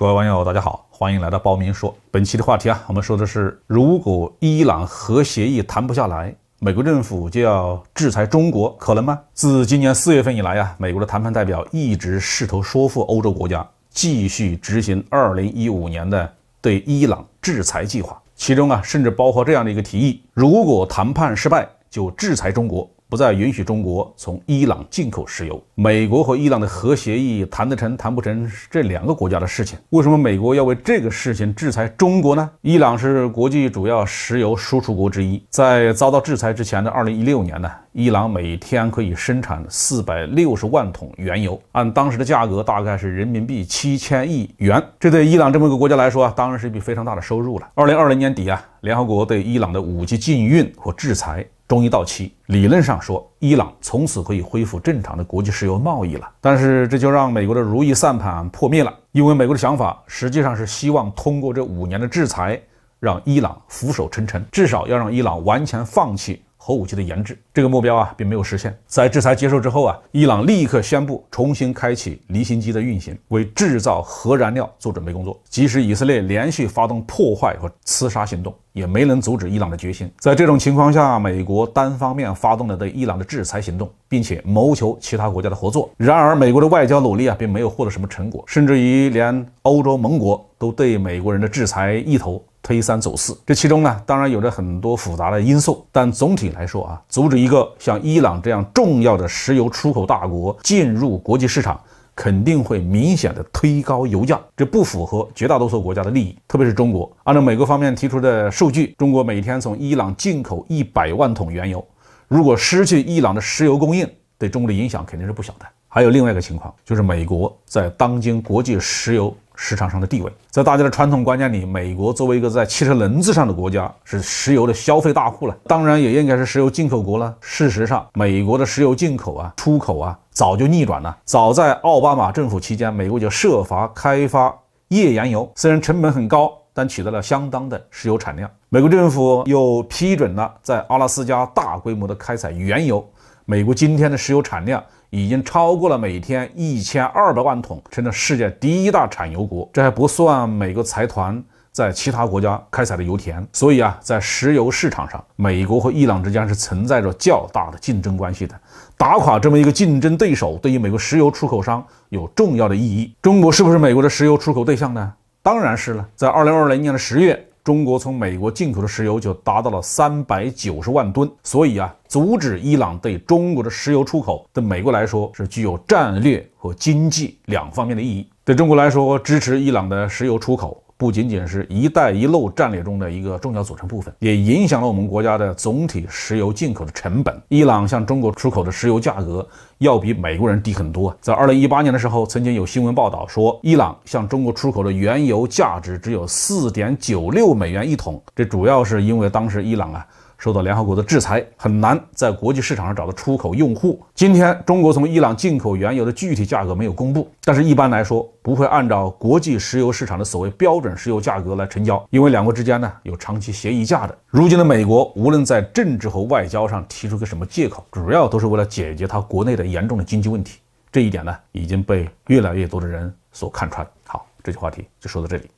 各位网友，大家好，欢迎来到包明说。本期的话题啊，我们说的是，如果伊朗核协议谈不下来，美国政府就要制裁中国，可能吗？自今年四月份以来啊，美国的谈判代表一直试图说服欧洲国家继续执行二零一五年的对伊朗制裁计划，其中啊，甚至包括这样的一个提议：如果谈判失败，就制裁中国。不再允许中国从伊朗进口石油。美国和伊朗的核协议谈得成谈不成是这两个国家的事情。为什么美国要为这个事情制裁中国呢？伊朗是国际主要石油输出国之一，在遭到制裁之前的2016年呢，伊朗每天可以生产460万桶原油，按当时的价格大概是人民币7000亿元。这对伊朗这么一个国家来说啊，当然是一笔非常大的收入了。2020年底啊，联合国对伊朗的武器禁运和制裁。终于到期，理论上说，伊朗从此可以恢复正常的国际石油贸易了。但是这就让美国的如意算盘破灭了，因为美国的想法实际上是希望通过这五年的制裁，让伊朗俯首称臣，至少要让伊朗完全放弃。核武器的研制这个目标啊，并没有实现。在制裁结束之后啊，伊朗立刻宣布重新开启离心机的运行，为制造核燃料做准备工作。即使以色列连续发动破坏和刺杀行动，也没能阻止伊朗的决心。在这种情况下，美国单方面发动了对伊朗的制裁行动，并且谋求其他国家的合作。然而，美国的外交努力啊，并没有获得什么成果，甚至于连欧洲盟国都对美国人的制裁意头推三走四，这其中呢，当然有着很多复杂的因素，但总体来说啊，阻止一个像伊朗这样重要的石油出口大国进入国际市场，肯定会明显的推高油价，这不符合绝大多数国家的利益，特别是中国。按照美国方面提出的数据，中国每天从伊朗进口一百万桶原油，如果失去伊朗的石油供应，对中国的影响肯定是不小的。还有另外一个情况，就是美国在当今国际石油。市场上的地位，在大家的传统观念里，美国作为一个在汽车轮子上的国家，是石油的消费大户了，当然也应该是石油进口国了。事实上，美国的石油进口啊、出口啊早就逆转了。早在奥巴马政府期间，美国就设法开发页岩油，虽然成本很高。但取得了相当的石油产量。美国政府又批准了在阿拉斯加大规模的开采原油。美国今天的石油产量已经超过了每天一千二百万桶，成了世界第一大产油国。这还不算美国财团在其他国家开采的油田。所以啊，在石油市场上，美国和伊朗之间是存在着较大的竞争关系的。打垮这么一个竞争对手，对于美国石油出口商有重要的意义。中国是不是美国的石油出口对象呢？当然是了，在二零二零年的十月，中国从美国进口的石油就达到了三百九十万吨。所以啊，阻止伊朗对中国的石油出口，对美国来说是具有战略和经济两方面的意义；对中国来说，支持伊朗的石油出口。不仅仅是一带一路战略中的一个重要组成部分，也影响了我们国家的总体石油进口的成本。伊朗向中国出口的石油价格要比美国人低很多。在二零一八年的时候，曾经有新闻报道说，伊朗向中国出口的原油价值只有四点九六美元一桶。这主要是因为当时伊朗啊。受到联合国的制裁，很难在国际市场上找到出口用户。今天，中国从伊朗进口原油的具体价格没有公布，但是一般来说，不会按照国际石油市场的所谓标准石油价格来成交，因为两国之间呢有长期协议价的。如今的美国，无论在政治和外交上提出个什么借口，主要都是为了解决它国内的严重的经济问题。这一点呢已经被越来越多的人所看穿。好，这期话题就说到这里。